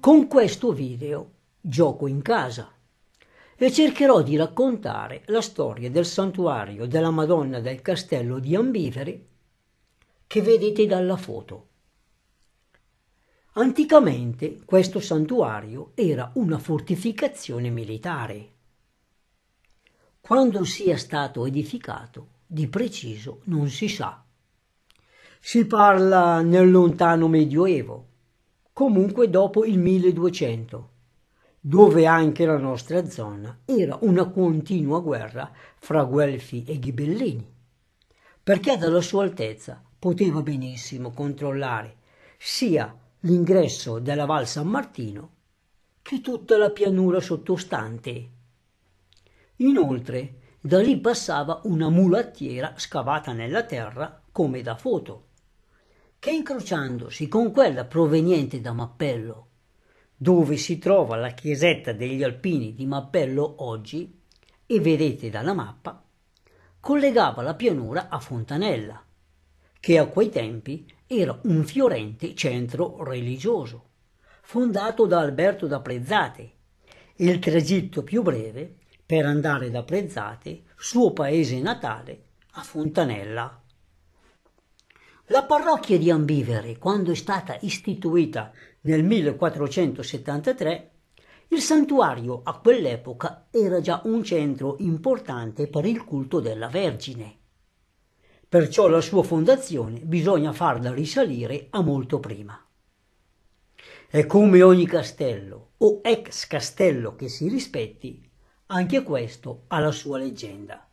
Con questo video gioco in casa e cercherò di raccontare la storia del santuario della Madonna del Castello di Ambivere che vedete dalla foto. Anticamente questo santuario era una fortificazione militare. Quando sia stato edificato, di preciso non si sa. Si parla nel lontano Medioevo, comunque dopo il 1200, dove anche la nostra zona era una continua guerra fra Guelfi e Ghibellini, perché dalla sua altezza poteva benissimo controllare sia l'ingresso della Val San Martino che tutta la pianura sottostante. Inoltre, da lì passava una mulattiera scavata nella terra come da foto che incrociandosi con quella proveniente da Mappello, dove si trova la chiesetta degli alpini di Mappello oggi, e vedete dalla mappa, collegava la pianura a Fontanella, che a quei tempi era un fiorente centro religioso, fondato da Alberto da Prezzate. Il tragitto più breve per andare da Prezzate, suo paese natale, a Fontanella la parrocchia di Ambivere, quando è stata istituita nel 1473, il santuario a quell'epoca era già un centro importante per il culto della Vergine. Perciò la sua fondazione bisogna farla risalire a molto prima. E come ogni castello o ex castello che si rispetti, anche questo ha la sua leggenda.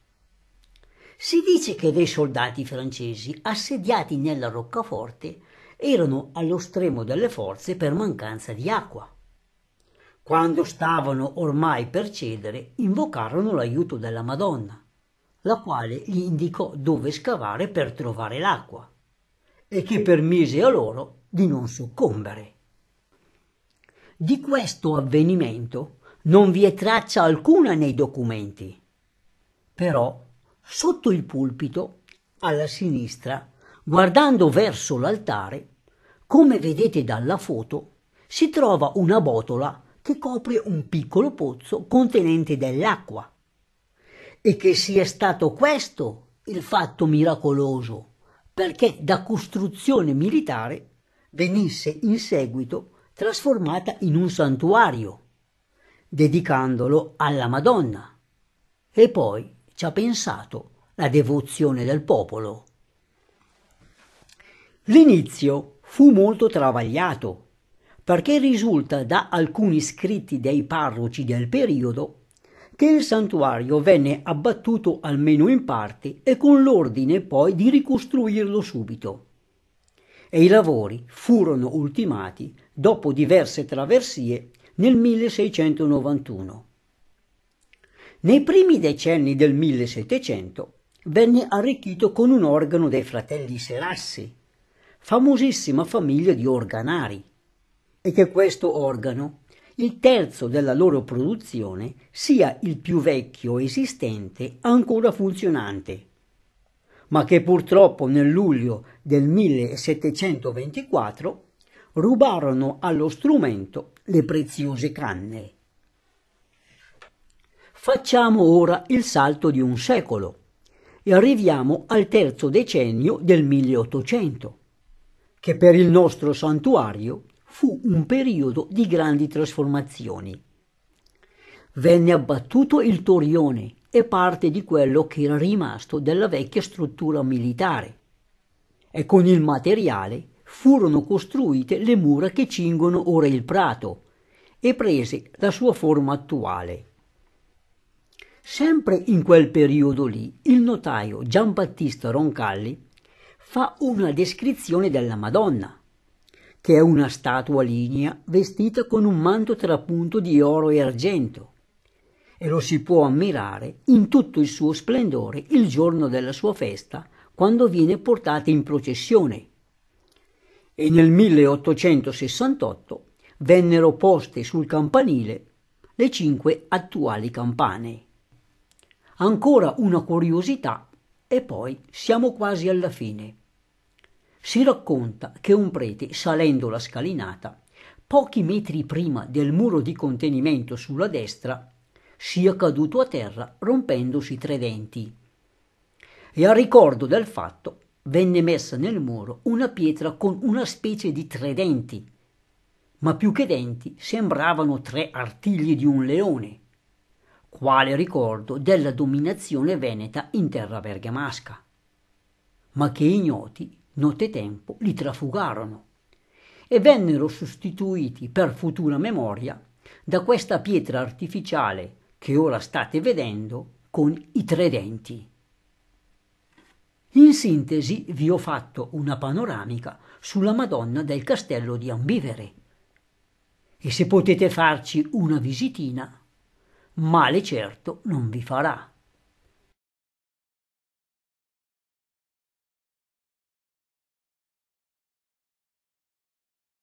Si dice che dei soldati francesi assediati nella roccaforte erano allo stremo delle forze per mancanza di acqua. Quando stavano ormai per cedere, invocarono l'aiuto della Madonna, la quale gli indicò dove scavare per trovare l'acqua, e che permise a loro di non soccombere. Di questo avvenimento non vi è traccia alcuna nei documenti. Però Sotto il pulpito, alla sinistra, guardando verso l'altare, come vedete dalla foto, si trova una botola che copre un piccolo pozzo contenente dell'acqua. E che sia stato questo il fatto miracoloso, perché da costruzione militare venisse in seguito trasformata in un santuario, dedicandolo alla Madonna. E poi ci ha pensato la devozione del popolo. L'inizio fu molto travagliato, perché risulta da alcuni scritti dei parroci del periodo che il santuario venne abbattuto almeno in parte e con l'ordine poi di ricostruirlo subito. E i lavori furono ultimati dopo diverse traversie nel 1691. Nei primi decenni del 1700 venne arricchito con un organo dei fratelli Serassi, famosissima famiglia di organari, e che questo organo, il terzo della loro produzione, sia il più vecchio esistente ancora funzionante, ma che purtroppo nel luglio del 1724 rubarono allo strumento le preziose canne. Facciamo ora il salto di un secolo e arriviamo al terzo decennio del 1800, che per il nostro santuario fu un periodo di grandi trasformazioni. Venne abbattuto il torrione e parte di quello che era rimasto della vecchia struttura militare e con il materiale furono costruite le mura che cingono ora il prato e prese la sua forma attuale. Sempre in quel periodo lì, il notaio Giambattista Roncalli fa una descrizione della Madonna, che è una statua lignea vestita con un manto trapunto di oro e argento, e lo si può ammirare in tutto il suo splendore il giorno della sua festa, quando viene portata in processione. E nel 1868 vennero poste sul campanile le cinque attuali campane. Ancora una curiosità e poi siamo quasi alla fine. Si racconta che un prete, salendo la scalinata, pochi metri prima del muro di contenimento sulla destra, sia caduto a terra rompendosi tre denti. E a ricordo del fatto venne messa nel muro una pietra con una specie di tre denti, ma più che denti sembravano tre artigli di un leone quale ricordo della dominazione veneta in terra bergamasca, ma che ignoti nottetempo li trafugarono e vennero sostituiti per futura memoria da questa pietra artificiale che ora state vedendo con i tre denti. In sintesi vi ho fatto una panoramica sulla Madonna del Castello di Ambivere. E se potete farci una visitina, male certo non vi farà.